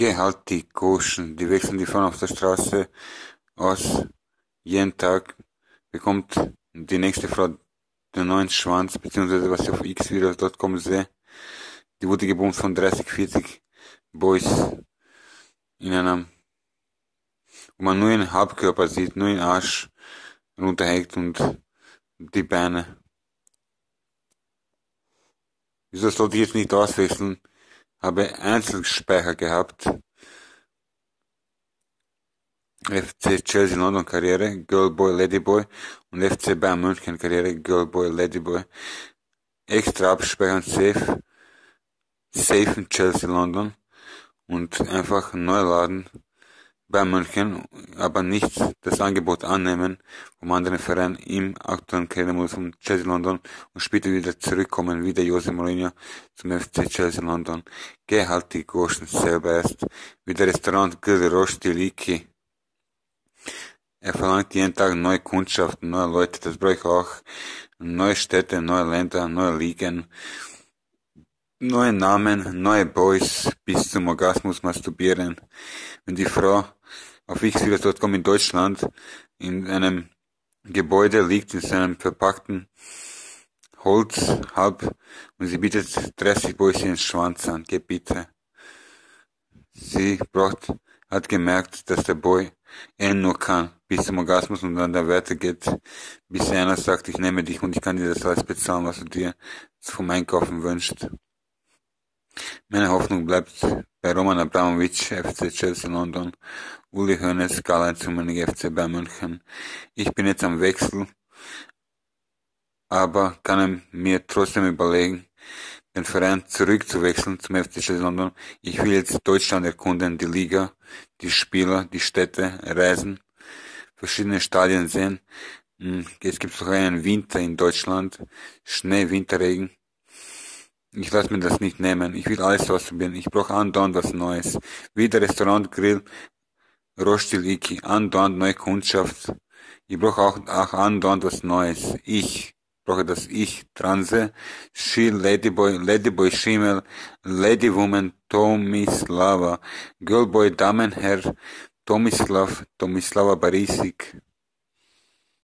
Geh halt die Goschen, die wechseln die fahren auf der Straße aus. Jeden Tag bekommt die nächste Frau den neuen Schwanz, beziehungsweise was ich auf xvideos.com sehe. Die wurde gebombt von 30, 40 Boys in einem, wo man nur ihren Halbkörper sieht, nur ihren Arsch runterhängt und die Beine. Wieso sollte ich jetzt nicht auswechseln? habe Einzelspeicher gehabt. FC Chelsea London Karriere, Girlboy Ladyboy und FC Bayern München Karriere, Girlboy Ladyboy. Extra abspeichern, safe, safe in Chelsea London und einfach neu laden bei München aber nicht das Angebot annehmen, vom anderen Verein im aktuellen kehren muss zum Chelsea London und später wieder zurückkommen, wie der Jose Mourinho zum FC Chelsea London. Geh halt die Goschen selber erst, wie der Restaurant Grill Roche die Liki. Er verlangt jeden Tag neue Kundschaften, neue Leute, das brauche ich auch. Neue Städte, neue Länder, neue Ligen, neue Namen, neue Boys, bis zum Orgasmus masturbieren. Wenn die Frau auf x in Deutschland in einem Gebäude liegt, in seinem verpackten Holz halb und sie bietet 30 Bäuschen Schwanz an. Geh bitte. Sie braucht, hat gemerkt, dass der Boy enden eh nur kann, bis zum Orgasmus und dann der Werte geht, bis einer sagt, ich nehme dich und ich kann dir das alles bezahlen, was du dir vom Einkaufen wünschst. Meine Hoffnung bleibt bei Roman Abramovic, FC Chelsea London, Uli Hoeneß, Karl-Heinz Rummenigge, FC Bayern München. Ich bin jetzt am Wechsel, aber kann mir trotzdem überlegen, den Verein zurückzuwechseln zum FC Chelsea London. Ich will jetzt Deutschland erkunden, die Liga, die Spieler, die Städte, reisen, verschiedene Stadien sehen. Hm, es gibt sogar einen Winter in Deutschland, Schnee, Winterregen. Ich lass mir das nicht nehmen. Ich will alles ausprobieren. Ich brauche andauernd was Neues. Wieder Restaurant, Grill, Rostil Iki. Andauernd neue Kundschaft. Ich brauche auch, auch andauernd was Neues. Ich brauche das Ich, Transe, She, Ladyboy, Ladyboy Schimmel, Ladywoman, Tomislava, Girlboy Damenherr, Tomislav, Tomislava Barisik.